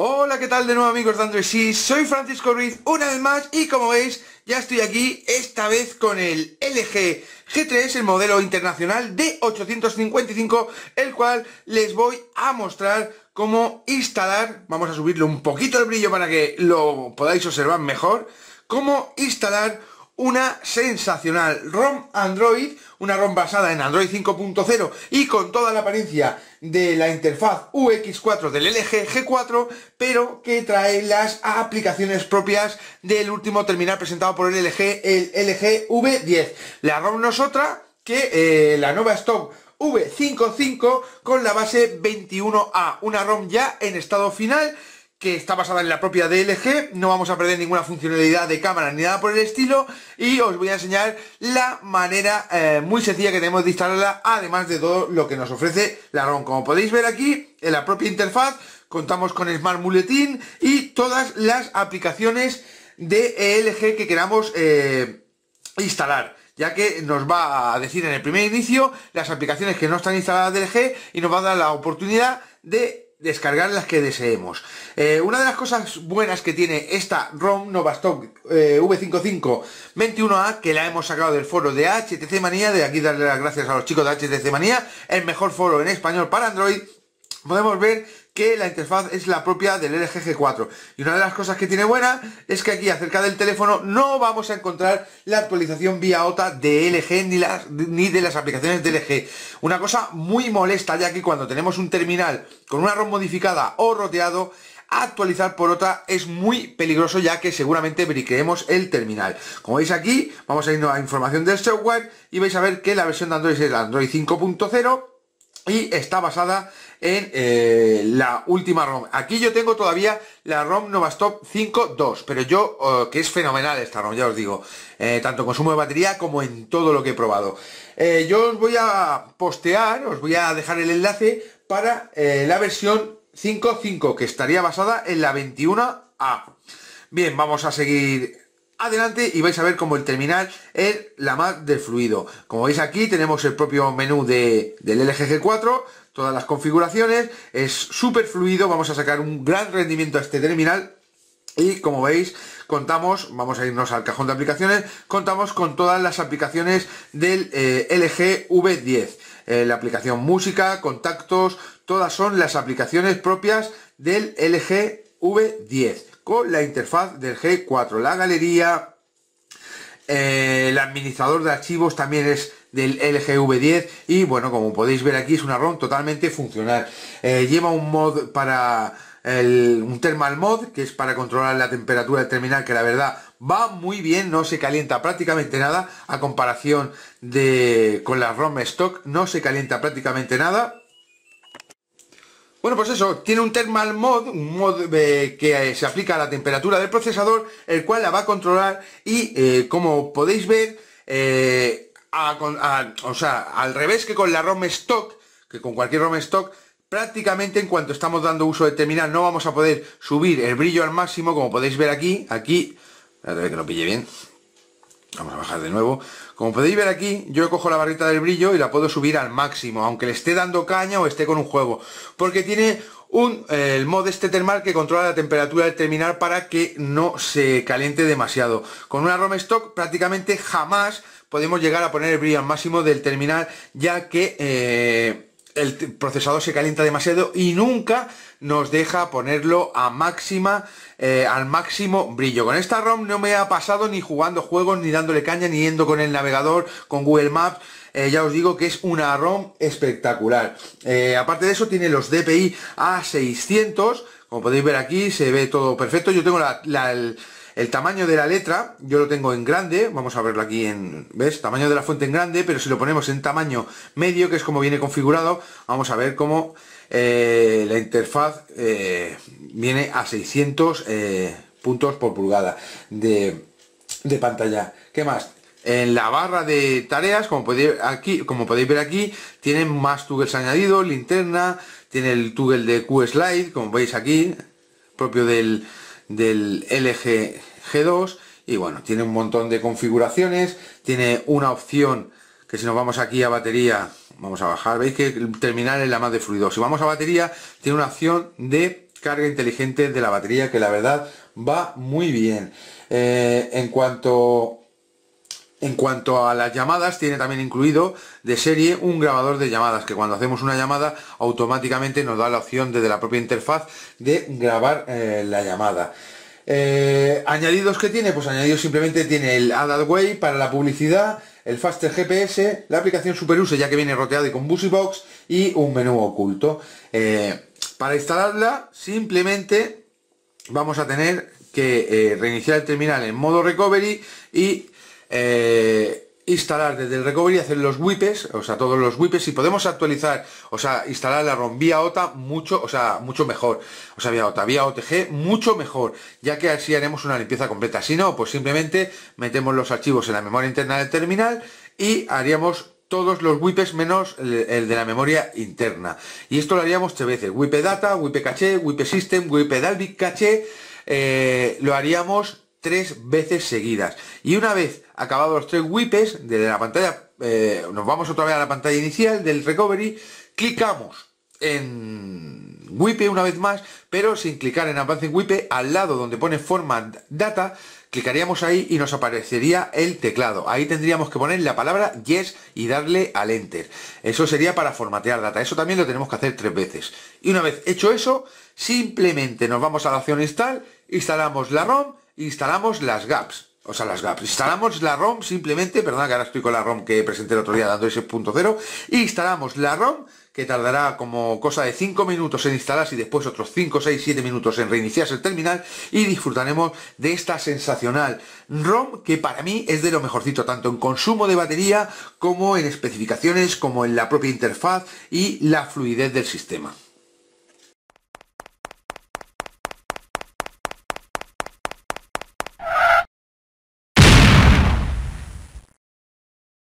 Hola, ¿qué tal de nuevo amigos de Android Sí? Soy Francisco Ruiz una vez más y como veis ya estoy aquí esta vez con el LG G3, el modelo internacional de 855, el cual les voy a mostrar cómo instalar, vamos a subirle un poquito el brillo para que lo podáis observar mejor, cómo instalar una sensacional ROM Android, una ROM basada en Android 5.0 y con toda la apariencia de la interfaz UX4 del LG G4, pero que trae las aplicaciones propias del último terminal presentado por el LG, el LG V10. no es otra que eh, la nueva stock V55 con la base 21A, una ROM ya en estado final que está basada en la propia DLG, no vamos a perder ninguna funcionalidad de cámara ni nada por el estilo y os voy a enseñar la manera eh, muy sencilla que tenemos de instalarla además de todo lo que nos ofrece la ROM. Como podéis ver aquí en la propia interfaz contamos con Smart Muletín y todas las aplicaciones de ELG que queramos eh, instalar ya que nos va a decir en el primer inicio las aplicaciones que no están instaladas de e LG y nos va a dar la oportunidad de descargar las que deseemos. Eh, una de las cosas buenas que tiene esta ROM Novastock eh, V55 21A, que la hemos sacado del foro de HTC Manía, de aquí darle las gracias a los chicos de HTC Manía, el mejor foro en español para Android, podemos ver que la interfaz es la propia del LG G4. Y una de las cosas que tiene buena es que aquí acerca del teléfono no vamos a encontrar la actualización vía OTA de LG ni, las, de las aplicaciones de LG. Una cosa muy molesta ya que cuando tenemos un terminal con una ROM modificada o roteado, actualizar por otra es muy peligroso ya que seguramente briqueemos el terminal. Como veis aquí, vamos a irnos a información del software y vais a ver que la versión de Android es Android 5.0 y está basada en eh, la última ROM. Aquí yo tengo todavía la ROM Novastop 5.2, pero yo, eh, que es fenomenal esta ROM, ya os digo, eh, tanto consumo de batería como en todo lo que he probado. yo os voy a postear, os voy a dejar el enlace para la versión 5.5, que estaría basada en la 21A. Bien, vamos a seguir adelante y vais a ver cómo el terminal es la más del fluido. Como veis aquí tenemos el propio menú del LG G4, todas las configuraciones, es súper fluido, vamos a sacar un gran rendimiento a este terminal y como veis contamos, vamos a irnos al cajón de aplicaciones, contamos con todas las aplicaciones del eh, LG V10. Eh, la aplicación música, contactos, todas son las aplicaciones propias del LG V10 la interfaz del G4. La galería, eh, el administrador de archivos también es del LGV10 y bueno, como podéis ver aquí es una ROM totalmente funcional. Eh, lleva un mod para un thermal mod que es para controlar la temperatura del terminal que la verdad va muy bien, no se calienta prácticamente nada a comparación de con la ROM stock, no se calienta prácticamente nada. Bueno, pues eso, tiene un thermal mod, un mod que eh, se aplica a la temperatura del procesador, el cual la va a controlar y eh, como podéis ver, eh, o sea, al revés que con la ROM stock, que con cualquier ROM stock, prácticamente en cuanto estamos dando uso de terminal no vamos a poder subir el brillo al máximo, como podéis ver aquí, aquí, a ver que lo pille bien, vamos a bajar de nuevo, como podéis ver aquí, yo cojo la barrita del brillo y la puedo subir al máximo, aunque le esté dando caña o esté con un juego, porque tiene un, eh, el mod este termal que controla la temperatura del terminal para que no se caliente demasiado. Con una ROM stock prácticamente jamás podemos llegar a poner el brillo al máximo del terminal, ya que... Eh, el procesador se calienta demasiado y nunca nos deja ponerlo a máxima, eh, al máximo brillo. Con esta ROM no me ha pasado ni jugando juegos, ni dándole caña, ni yendo con el navegador, con Google Maps. Eh, ya os digo que es una ROM espectacular. Eh, aparte de eso tiene los DPI a 600. Como podéis ver aquí se ve todo perfecto. Yo tengo la, el tamaño de la letra, yo lo tengo en grande, vamos a verlo aquí en, ¿ves? Tamaño de la fuente en grande, pero si lo ponemos en tamaño medio, que es como viene configurado, vamos a ver cómo eh, la interfaz eh, viene a 600 eh, puntos por pulgada de, pantalla. ¿Qué más? En la barra de tareas, como podéis, aquí, como podéis ver aquí, tiene más toggles añadidos, linterna, tiene el toggle de Q-Slide, como veis aquí, propio del, del LG G2 y bueno, tiene un montón de configuraciones, tiene una opción que si nos vamos aquí a batería, vamos a bajar, veis que el terminal es la más de fluido, si vamos a batería, tiene una opción de carga inteligente de la batería que la verdad va muy bien. Eh, en cuanto en cuanto a las llamadas, tiene también incluido de serie un grabador de llamadas, que cuando hacemos una llamada automáticamente nos da la opción desde la propia interfaz de grabar eh, la llamada. Eh, añadidos que tiene, pues añadidos simplemente tiene el AdWay para la publicidad, el Faster GPS, la aplicación SuperUse ya que viene roteada y con BusyBox y un menú oculto. Eh, para instalarla simplemente vamos a tener que reiniciar el terminal en modo recovery y eh, instalar desde el recovery, hacer los wipes o sea, todos los wipes y podemos actualizar, o sea, instalar la ROM vía OTA, mucho, o sea, mucho mejor, o sea, vía OTA, vía OTG, mucho mejor, ya que así haremos una limpieza completa, si no, pues simplemente metemos los archivos en la memoria interna del terminal y haríamos todos los wipes menos el, de la memoria interna. Y esto lo haríamos tres veces. wipe data, wipe caché, wipe system, wipe dalvik caché. Eh, lo haríamos tres veces seguidas. Y una vez acabados los tres WIPES desde la pantalla, eh, nos vamos otra vez a la pantalla inicial del recovery, clicamos en WIPE una vez más, pero sin clicar en en WIPE, al lado donde pone Format Data, clicaríamos ahí y nos aparecería el teclado. Ahí tendríamos que poner la palabra Yes y darle al Enter. Eso sería para formatear data. Eso también lo tenemos que hacer tres veces. Y una vez hecho eso, simplemente nos vamos a la opción Install, instalamos la ROM instalamos las gaps. O sea, las gaps. Instalamos la ROM simplemente, perdón, que ahora estoy con la ROM que presenté el otro día dando ese punto cero. Instalamos la ROM, que tardará como cosa de 5 minutos en instalarse y después otros 5, 6, 7 minutos en reiniciarse el terminal y disfrutaremos de esta sensacional ROM que para mí es de lo mejorcito, tanto en consumo de batería como en especificaciones, como en la propia interfaz y la fluidez del sistema.